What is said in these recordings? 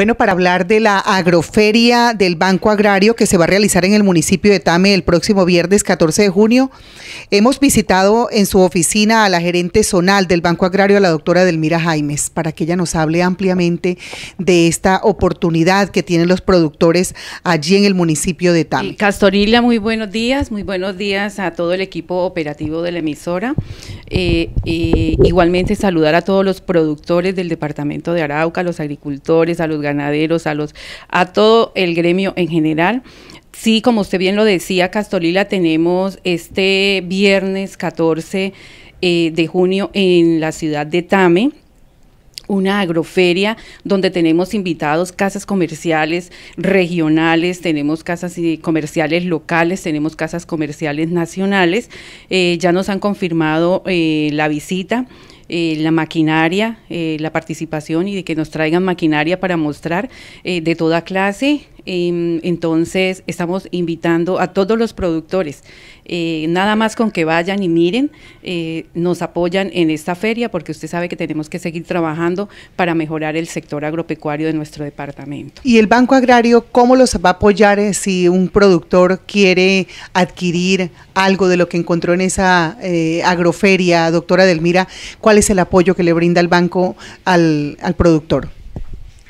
Bueno, para hablar de la agroferia del Banco Agrario que se va a realizar en el municipio de Tame el próximo viernes 14 de junio, hemos visitado en su oficina a la gerente zonal del Banco Agrario, a la doctora Delmira Jaimes, para que ella nos hable ampliamente de esta oportunidad que tienen los productores allí en el municipio de Tame. Castorilla, muy buenos días, muy buenos días a todo el equipo operativo de la emisora. Eh, eh, igualmente saludar a todos los productores del departamento de Arauca, los agricultores, a los ganaderos, a los, a todo el gremio en general. Sí, como usted bien lo decía, Castolila, tenemos este viernes 14 eh, de junio en la ciudad de Tame una agroferia donde tenemos invitados casas comerciales regionales, tenemos casas eh, comerciales locales, tenemos casas comerciales nacionales. Eh, ya nos han confirmado la visita eh, la maquinaria, eh, la participación y de que nos traigan maquinaria para mostrar eh, de toda clase, Em, entonces estamos invitando a todos los productores, eh, nada más con que vayan y miren, eh, nos apoyan en esta feria porque usted sabe que tenemos que seguir trabajando para mejorar el sector agropecuario de nuestro departamento. ¿Y el Banco Agrario cómo los va a apoyar eh, si un productor quiere adquirir algo de lo que encontró en esa agroferia, doctora Delmira? ¿Cuál es el apoyo que le brinda el banco al productor?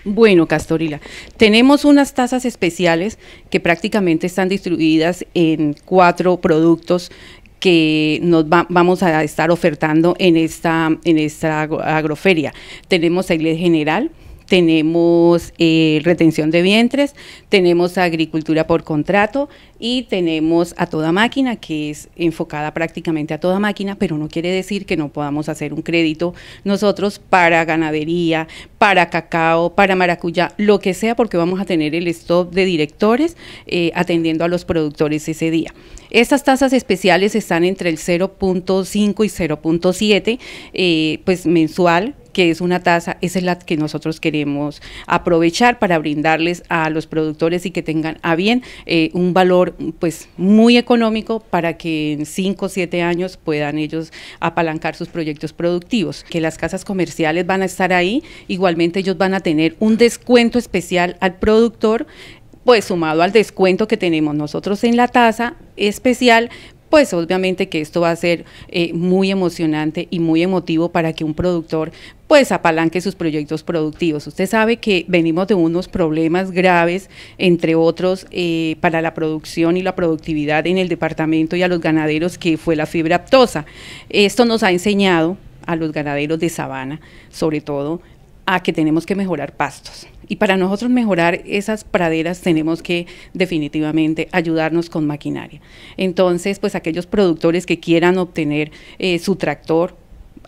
Bueno, Castorila, tenemos unas tasas especiales que prácticamente están distribuidas en cuatro productos que nos vamos a estar ofertando en esta, en esta agroferia. Tenemos iglesia general, tenemos eh, retención de vientres, tenemos agricultura por contrato y tenemos a toda máquina, que es enfocada prácticamente a toda máquina, pero no quiere decir que no podamos hacer un crédito nosotros para ganadería, para cacao, para maracuyá, lo que sea, porque vamos a tener el stop de directores eh, atendiendo a los productores ese día. Estas tasas especiales están entre el 0.5 y 0.7, eh, pues mensual, que es una tasa, esa es la que nosotros queremos aprovechar para brindarles a los productores y que tengan a bien eh, un valor pues muy económico para que en 5 o 7 años puedan ellos apalancar sus proyectos productivos, que las casas comerciales van a estar ahí, igualmente ellos van a tener un descuento especial al productor pues sumado al descuento que tenemos nosotros en la tasa especial, pues obviamente que esto va a ser eh, muy emocionante y muy emotivo para que un productor pues apalanque sus proyectos productivos. Usted sabe que venimos de unos problemas graves, entre otros, eh, para la producción y la productividad en el departamento y a los ganaderos, que fue la fibra aptosa. Esto nos ha enseñado a los ganaderos de sabana, sobre todo, a que tenemos que mejorar pastos. Y para nosotros mejorar esas praderas tenemos que definitivamente ayudarnos con maquinaria. Entonces, pues aquellos productores que quieran obtener eh, su tractor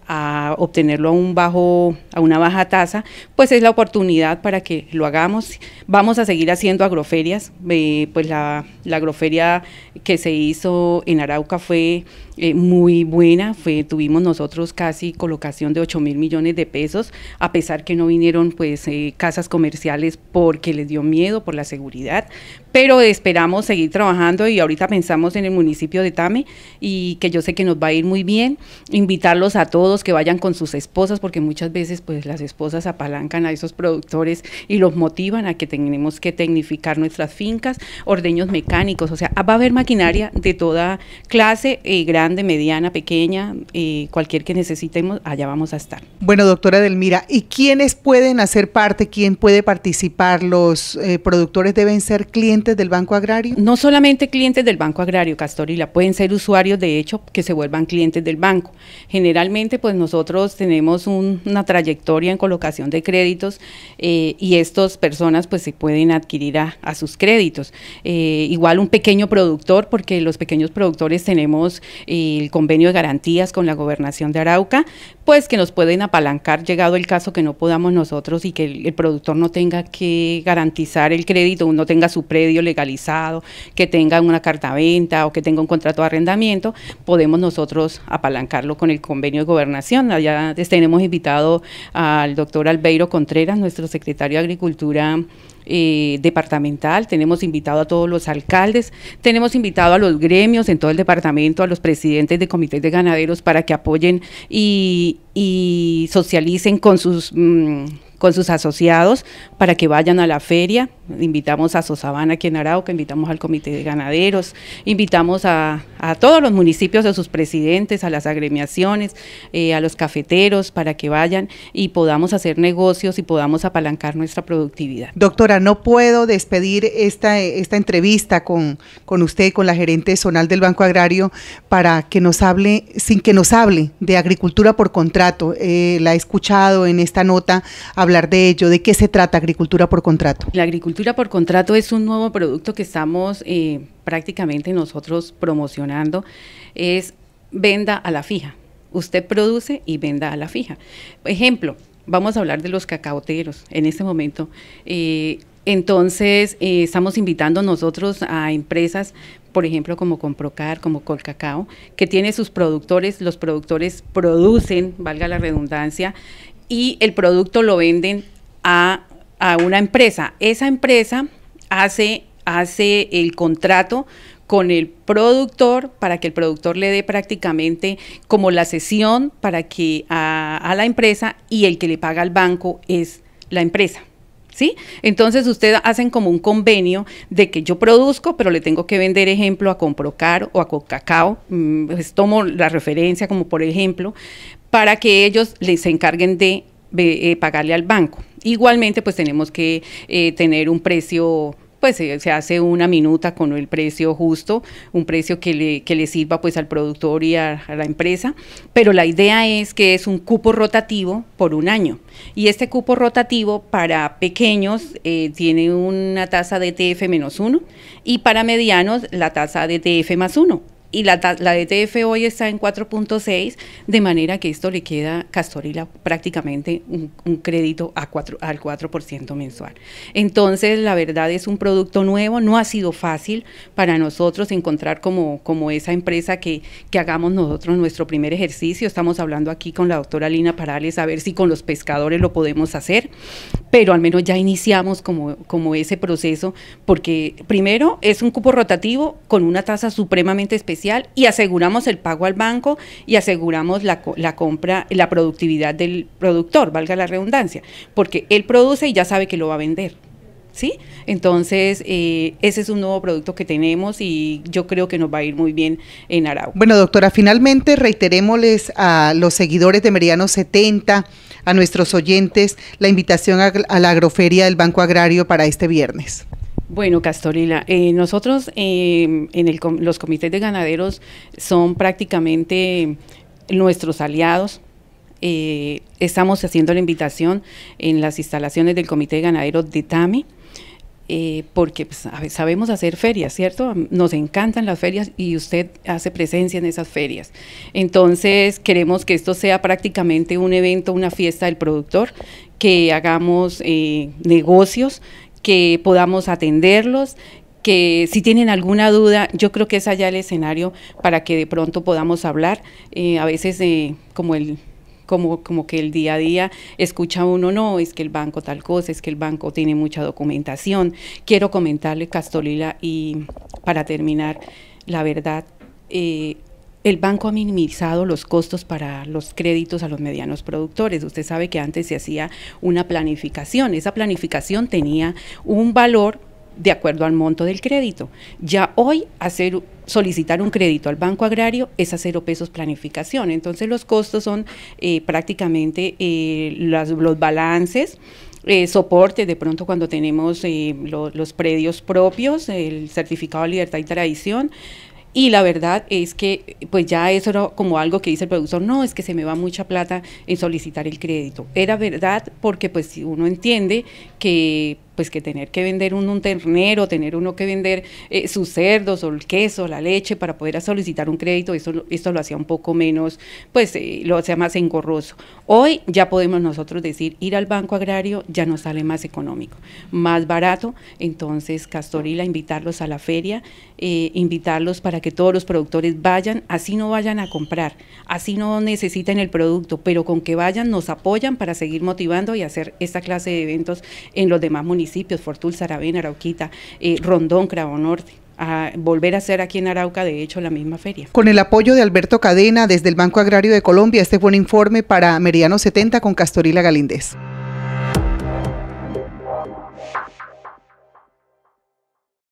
a obtenerlo a, un bajo, a una baja tasa, pues es la oportunidad para que lo hagamos. Vamos a seguir haciendo agroferias, eh, pues la, agroferia que se hizo en Arauca fue eh, muy buena, fue, tuvimos nosotros casi colocación de 8 mil millones de pesos, a pesar que no vinieron pues eh, casas comerciales porque les dio miedo por la seguridad, pero esperamos seguir trabajando y ahorita pensamos en el municipio de Tame y que yo sé que nos va a ir muy bien, invitarlos a todos que vayan con sus esposas porque muchas veces pues las esposas apalancan a esos productores y los motivan a que tenemos que tecnificar nuestras fincas, ordeños mecánicos, o sea, ah, va a haber maquinaria de toda clase, eh, grande, mediana, pequeña, eh, cualquier que necesitemos, allá vamos a estar. Bueno, doctora Delmira, ¿y quiénes pueden hacer parte, quién puede participar? ¿Los eh, productores deben ser clientes del Banco Agrario? No solamente clientes del Banco Agrario, Castorila, pueden ser usuarios de hecho que se vuelvan clientes del banco. Generalmente, pues nosotros tenemos una trayectoria en colocación de créditos eh, y estas personas pues se pueden adquirir a, sus créditos. Eh, igual un pequeño productor, porque los pequeños productores tenemos eh, el convenio de garantías con la gobernación de Arauca, pues que nos pueden apalancar llegado el caso que no podamos nosotros y que el, productor no tenga que garantizar el crédito, no tenga su predio legalizado, que tenga una carta venta o que tenga un contrato de arrendamiento, podemos nosotros apalancarlo con el convenio de gobernación. Allá tenemos invitado al doctor Albeiro Contreras, nuestro secretario de Agricultura. Eh, departamental, tenemos invitado a todos los alcaldes, tenemos invitado a los gremios en todo el departamento, a los presidentes de comités de ganaderos para que apoyen y, socialicen con sus, mm, con sus asociados para que vayan a la feria invitamos a Sosabana aquí en Arauca, invitamos al Comité de Ganaderos, invitamos a, todos los municipios, a sus presidentes, a las agremiaciones, eh, a los cafeteros para que vayan y podamos hacer negocios y podamos apalancar nuestra productividad. Doctora, no puedo despedir esta, esta entrevista con, con usted, con la gerente zonal del Banco Agrario, para que nos hable, sin que nos hable de agricultura por contrato. Eh, la he escuchado en esta nota hablar de ello, de qué se trata agricultura por contrato. La agricultura por contrato es un nuevo producto que estamos eh, prácticamente nosotros promocionando. Es venda a la fija. Usted produce y venda a la fija. Ejemplo, vamos a hablar de los cacaoteros en este momento. Eh, entonces, eh, estamos invitando nosotros a empresas, por ejemplo, como Comprocar, como Colcacao, que tiene sus productores, los productores producen, valga la redundancia, y el producto lo venden a a una empresa. Esa empresa hace, hace el contrato con el productor para que el productor le dé prácticamente como la sesión para que a, la empresa y el que le paga al banco es la empresa. ¿Sí? Entonces ustedes hacen como un convenio de que yo produzco, pero le tengo que vender ejemplo a Comprocar o a Cocacao, mm, pues tomo la referencia como por ejemplo, para que ellos les encarguen de eh, pagarle al banco. Igualmente, pues tenemos que eh, tener un precio pues eh, se hace una minuta con el precio justo, un precio que le, sirva pues al productor y a, la empresa, pero la idea es que es un cupo rotativo por un año y este cupo rotativo para pequeños tiene una tasa de e TF menos uno y para medianos la tasa de e TF más uno y la, la DTF e hoy está en 4.6, de manera que esto le queda Castorila prácticamente un, crédito a 4, al 4% mensual. Entonces, la verdad es un producto nuevo, no ha sido fácil para nosotros encontrar como, como esa empresa que, que hagamos nosotros nuestro primer ejercicio. Estamos hablando aquí con la doctora Lina Parales a ver si con los pescadores lo podemos hacer, pero al menos ya iniciamos como, ese proceso, porque primero es un cupo rotativo con una tasa supremamente especial y aseguramos el pago al banco y aseguramos la, la compra, la productividad del productor, valga la redundancia, porque él produce y ya sabe que lo va a vender. ¿sí? Entonces, eh, ese es un nuevo producto que tenemos y yo creo que nos va a ir muy bien en Aragua. Bueno, doctora, finalmente reiterémosles a los seguidores de Meridiano 70, a nuestros oyentes, la invitación a, la agroferia del Banco Agrario para este viernes. Bueno, Castorila, eh, nosotros eh, en los comités de ganaderos son prácticamente nuestros aliados, estamos haciendo la invitación en las instalaciones del Comité de Ganaderos de TAMI. Eh, porque pues, sabemos hacer ferias, ¿cierto? Nos encantan las ferias y usted hace presencia en esas ferias. Entonces, queremos que esto sea prácticamente un evento, una fiesta del productor, que hagamos eh, negocios, que podamos atenderlos, que si tienen alguna duda, yo creo que es allá el escenario para que de pronto podamos hablar. Eh, a veces, como el como, que el día a día escucha uno, no, es que el banco tal cosa, es que el banco tiene mucha documentación. Quiero comentarle, Castolila, y para terminar, la verdad, eh, el banco ha minimizado los costos para los créditos a los medianos productores. Usted sabe que antes se hacía una planificación. Esa planificación tenía un valor de acuerdo al monto del crédito. Ya hoy hacer solicitar un crédito al Banco Agrario es a cero pesos planificación. Entonces los costos son eh, prácticamente eh, los balances. Eh, soporte de pronto cuando tenemos los predios propios, el certificado de libertad y tradición, y la verdad es que pues ya eso era como algo que dice el productor, no, es que se me va mucha plata en solicitar el crédito. Era verdad porque pues si uno entiende que pues que tener que vender un, un ternero, tener uno que vender eh, sus cerdos o el queso, la leche para poder solicitar un crédito, eso, esto lo hacía un poco menos, pues eh, lo hacía más engorroso. Hoy ya podemos nosotros decir, ir al banco agrario ya nos sale más económico, más barato, entonces Castorila, invitarlos a la feria, eh, invitarlos para que todos los productores vayan, así no vayan a comprar, así no necesiten el producto, pero con que vayan nos apoyan para seguir motivando y hacer esta clase de eventos en los demás municipios municipios, Fortul, Sarabén, Arauquita, eh, Rondón, Cravo Norte a volver a ser aquí en Arauca, de hecho, la misma feria. Con el apoyo de Alberto Cadena desde el Banco Agrario de Colombia, este fue un informe para Meridiano 70 con Castorila Galindés.